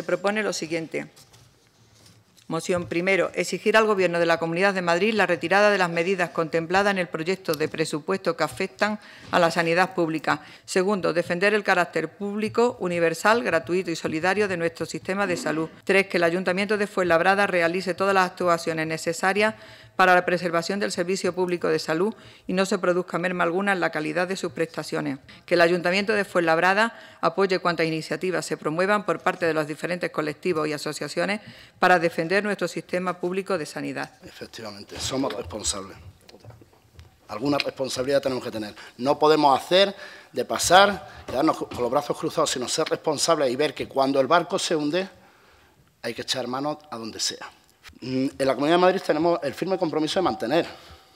se propone lo siguiente. Moción primero, exigir al Gobierno de la Comunidad de Madrid la retirada de las medidas contempladas en el proyecto de presupuesto que afectan a la sanidad pública. Segundo, defender el carácter público, universal, gratuito y solidario de nuestro sistema de salud. Tres, que el Ayuntamiento de Fuenlabrada realice todas las actuaciones necesarias para la preservación del servicio público de salud y no se produzca merma alguna en la calidad de sus prestaciones. Que el Ayuntamiento de Fuenlabrada apoye cuantas iniciativas se promuevan por parte de los diferentes colectivos y asociaciones para defender nuestro sistema público de sanidad. Efectivamente, somos responsables. Alguna responsabilidad tenemos que tener. No podemos hacer de pasar, quedarnos con los brazos cruzados, sino ser responsables y ver que cuando el barco se hunde hay que echar mano a donde sea. Mm, en la Comunidad de Madrid tenemos el firme compromiso de mantener,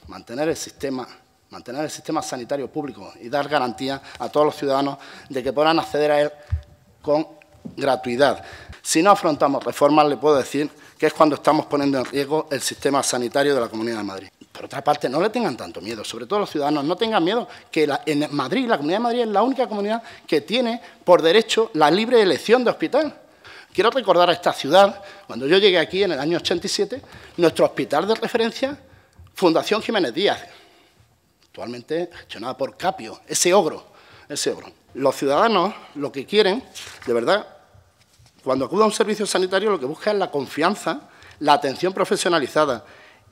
mantener el sistema mantener el sistema sanitario público y dar garantía a todos los ciudadanos de que puedan acceder a él con gratuidad. Si no afrontamos reformas, le puedo decir que es cuando estamos poniendo en riesgo el sistema sanitario de la Comunidad de Madrid. Por otra parte, no le tengan tanto miedo, sobre todo los ciudadanos, no tengan miedo que la, en Madrid, la Comunidad de Madrid es la única comunidad que tiene por derecho la libre elección de hospital. Quiero recordar a esta ciudad, cuando yo llegué aquí en el año 87, nuestro hospital de referencia, Fundación Jiménez Díaz, actualmente gestionada por Capio, ese ogro, ese ogro. Los ciudadanos lo que quieren, de verdad, cuando acuda a un servicio sanitario lo que buscan es la confianza, la atención profesionalizada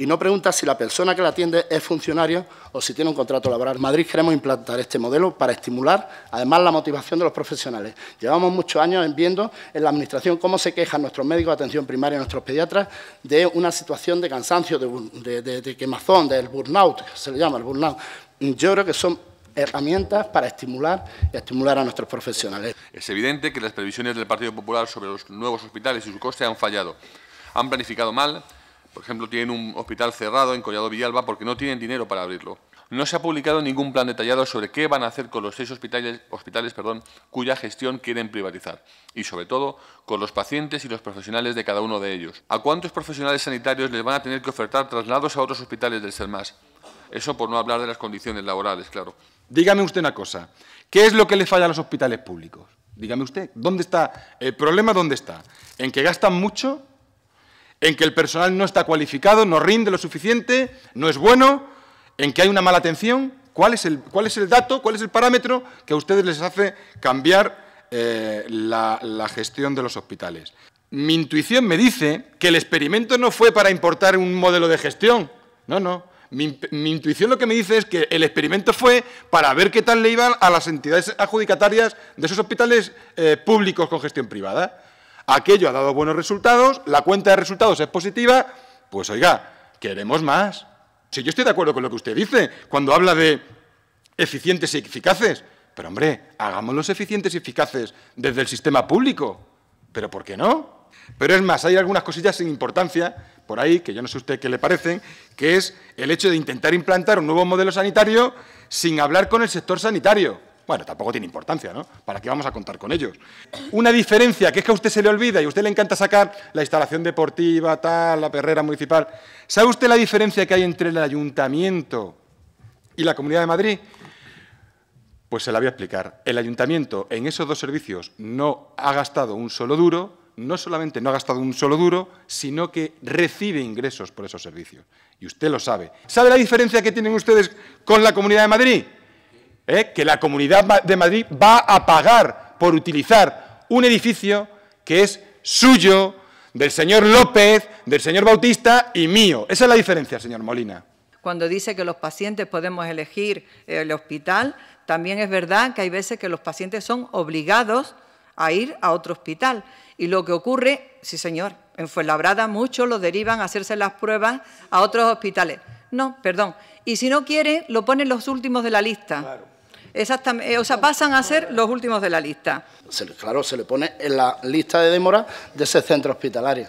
y no pregunta si la persona que la atiende es funcionario... o si tiene un contrato laboral. En Madrid queremos implantar este modelo para estimular, además, la motivación de los profesionales. Llevamos muchos años viendo en la Administración cómo se quejan nuestros médicos de atención primaria y nuestros pediatras de una situación de cansancio, de, quemazón, del burnout, se le llama el burnout. Yo creo que son herramientas para estimular y estimular a nuestros profesionales. Es evidente que las previsiones del Partido Popular sobre los nuevos hospitales y su coste han fallado. Han planificado mal, por ejemplo, tienen un hospital cerrado en Collado Villalba porque no tienen dinero para abrirlo. No se ha publicado ningún plan detallado sobre qué van a hacer con los seis hospitales, hospitales perdón, cuya gestión quieren privatizar y, sobre todo, con los pacientes y los profesionales de cada uno de ellos. ¿A cuántos profesionales sanitarios les van a tener que ofertar traslados a otros hospitales del SERMAS? Eso por no hablar de las condiciones laborales, claro. Dígame usted una cosa. ¿Qué es lo que le falla a los hospitales públicos? Dígame usted, ¿dónde está el problema? ¿Dónde está? ¿En que gastan mucho en que el personal no está cualificado, no rinde lo suficiente, no es bueno, en que hay una mala atención. ¿Cuál es el, dato, cuál es el parámetro que a ustedes les hace cambiar eh, la, gestión de los hospitales? Mi intuición me dice que el experimento no fue para importar un modelo de gestión. No, no. Mi, intuición lo que me dice es que el experimento fue para ver qué tal le iban a las entidades adjudicatarias de esos hospitales eh, públicos con gestión privada. Aquello ha dado buenos resultados, la cuenta de resultados es positiva, pues oiga, queremos más. Si yo estoy de acuerdo con lo que usted dice cuando habla de eficientes y eficaces, pero hombre, hagámoslos eficientes y eficaces desde el sistema público. ¿Pero por qué no? Pero es más, hay algunas cosillas sin importancia por ahí, que yo no sé a usted qué le parecen, que es el hecho de intentar implantar un nuevo modelo sanitario sin hablar con el sector sanitario. Bueno, tampoco tiene importancia, ¿no? ¿Para qué vamos a contar con ellos? Una diferencia que es que a usted se le olvida y a usted le encanta sacar la instalación deportiva, tal, la perrera municipal. ¿Sabe usted la diferencia que hay entre el ayuntamiento y la Comunidad de Madrid? Pues se la voy a explicar. El ayuntamiento en esos dos servicios no ha gastado un solo duro, no solamente no ha gastado un solo duro, sino que recibe ingresos por esos servicios. Y usted lo sabe. ¿Sabe la diferencia que tienen ustedes con la Comunidad de Madrid? ¿eh? que la Comunidad de Madrid va a pagar por utilizar un edificio que es suyo, del señor López, del señor Bautista y mío. Esa es la diferencia, señor Molina. Cuando dice que los pacientes podemos elegir el hospital, también es verdad que hay veces que los pacientes son obligados a ir a otro hospital. Y lo que ocurre, sí señor, en Fuenlabrada muchos lo derivan a hacerse las pruebas a otros hospitales. No, perdón. Y si no quiere, lo ponen los últimos de la lista. Exactamente, eh, o sea, pasan a ser los últimos de la lista. claro, se le pone en la lista de demora de ese centro hospitalario.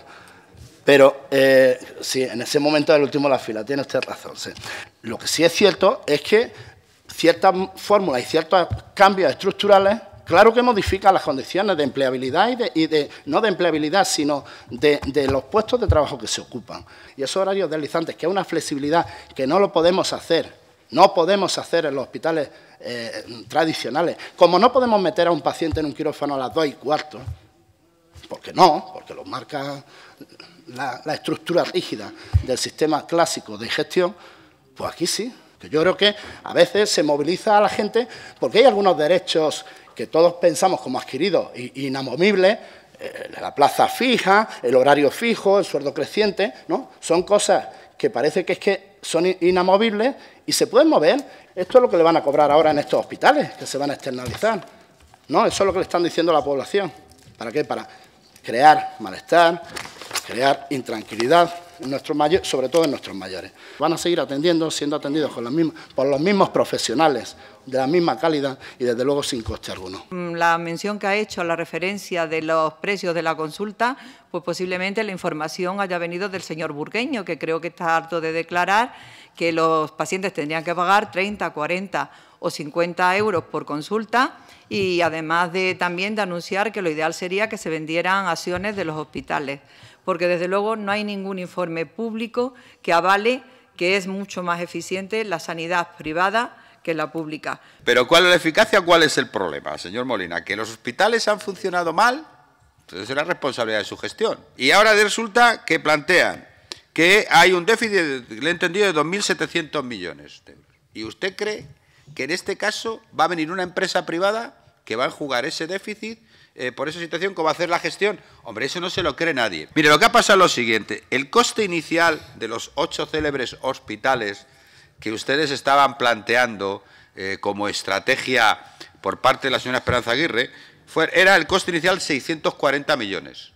Pero eh, sí, en ese momento del último de la fila, tiene usted razón. Lo que sí es cierto es que ciertas fórmulas y ciertos cambios estructurales, claro que modifican las condiciones de empleabilidad y de, no de empleabilidad, sino de, de, los puestos de trabajo que se ocupan. Y esos horarios deslizantes, que es una flexibilidad que no lo podemos hacer no podemos hacer en los hospitales eh, tradicionales. Como no podemos meter a un paciente en un quirófano a las dos y cuarto, porque no, porque lo marca la, estructura rígida del sistema clásico de gestión, pues aquí sí. yo creo que a veces se moviliza a la gente porque hay algunos derechos que todos pensamos como adquiridos e inamovibles, eh, la plaza fija, el horario fijo, el sueldo creciente, ¿no? Son cosas que parece que es que son inamovibles y se pueden mover. Esto es lo que le van a cobrar ahora en estos hospitales, que se van a externalizar. No, eso es lo que le están diciendo a la población. ¿Para qué? Para crear malestar, crear intranquilidad, nuestros mayores, sobre todo en nuestros mayores. Van a seguir atendiendo, siendo atendidos con por los mismos profesionales de la misma calidad y desde luego sin coste alguno. Mm, la mención que ha hecho, a la referencia de los precios de la consulta, pues posiblemente la información haya venido del señor burgueño, que creo que está harto de declarar que los pacientes tendrían que pagar 30, 40 o 50 euros por consulta y además de también de anunciar que lo ideal sería que se vendieran acciones de los hospitales porque desde luego no hay ningún informe público que avale que es mucho más eficiente la sanidad privada que la pública. Pero ¿cuál es la eficacia? ¿Cuál es el problema, señor Molina? ¿Que los hospitales han funcionado mal? Entonces es la responsabilidad de su gestión. Y ahora resulta que plantean que hay un déficit, le he entendido, de 2.700 millones de euros. ¿Y usted cree que en este caso va a venir una empresa privada que va a jugar ese déficit eh, por esa situación, ¿cómo va a hacer la gestión? Hombre, eso no se lo cree nadie. Mire, lo que ha pasado es lo siguiente. El coste inicial de los ocho célebres hospitales que ustedes estaban planteando eh, como estrategia por parte de la señora Esperanza Aguirre fue, era el coste inicial 640 millones.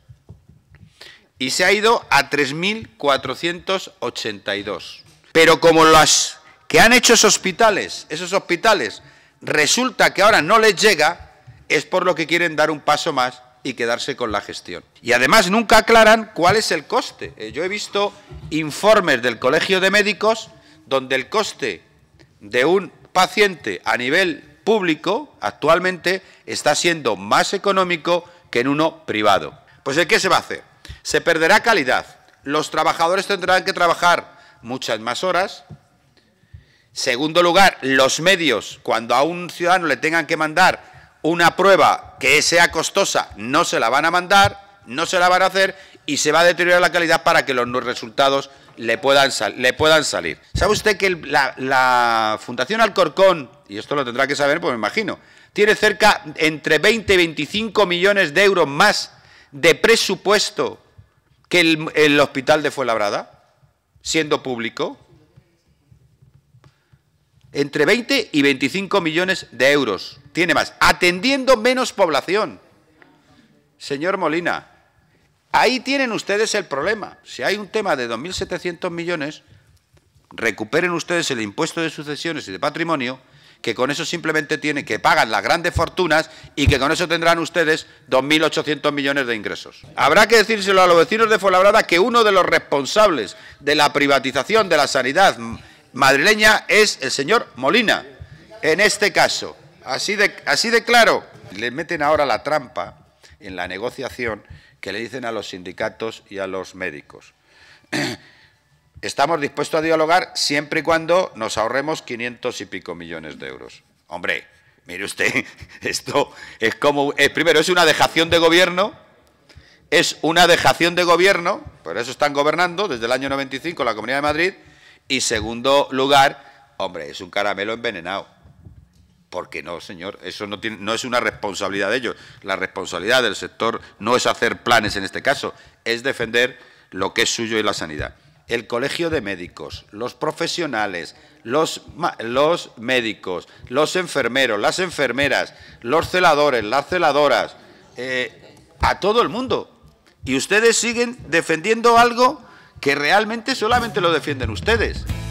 Y se ha ido a 3.482. Pero como las que han hecho esos hospitales, esos hospitales, resulta que ahora no les llega, es por lo que quieren dar un paso más y quedarse con la gestión. Y además nunca aclaran cuál es el coste. Eh, yo he visto informes del Colegio de Médicos donde el coste de un paciente a nivel público actualmente está siendo más económico que en uno privado. Pues ¿eh, ¿qué se va a hacer? Se perderá calidad. Los trabajadores tendrán que trabajar muchas más horas. Segundo lugar, los medios, cuando a un ciudadano le tengan que mandar una prueba que sea costosa, no se la van a mandar, no se la van a hacer y se va a deteriorar la calidad para que los resultados le puedan, salir. ¿Sabe usted que la, Fundación Alcorcón, y esto lo tendrá que saber, pues me imagino, tiene cerca entre 20 y 25 millones de euros más de presupuesto que el, hospital de Fuenlabrada, siendo público? entre 20 y 25 millones de euros. Tiene más, atendiendo menos población. Señor Molina, ahí tienen ustedes el problema. Si hay un tema de 2.700 millones, recuperen ustedes el impuesto de sucesiones y de patrimonio, que con eso simplemente tienen que pagan las grandes fortunas y que con eso tendrán ustedes 2.800 millones de ingresos. Habrá que decírselo a los vecinos de Fuenlabrada que uno de los responsables de la privatización de la sanidad madrileña es el señor Molina, en este caso. Así de, así claro. Le meten ahora la trampa en la negociación que le dicen a los sindicatos y a los médicos. Estamos dispuestos a dialogar siempre y cuando nos ahorremos 500 y pico millones de euros. Hombre, mire usted, esto es como... primero, es una dejación de gobierno, es una dejación de gobierno, por eso están gobernando desde el año 95 la Comunidad de Madrid, y segundo lugar, hombre, es un caramelo envenenado. Porque no, señor, eso no, tiene, no es una responsabilidad de ellos. La responsabilidad del sector no es hacer planes en este caso, es defender lo que es suyo y la sanidad. El colegio de médicos, los profesionales, los, médicos, los enfermeros, las enfermeras, los celadores, las celadoras, eh, a todo el mundo. Y ustedes siguen defendiendo algo que realmente solamente lo defienden ustedes.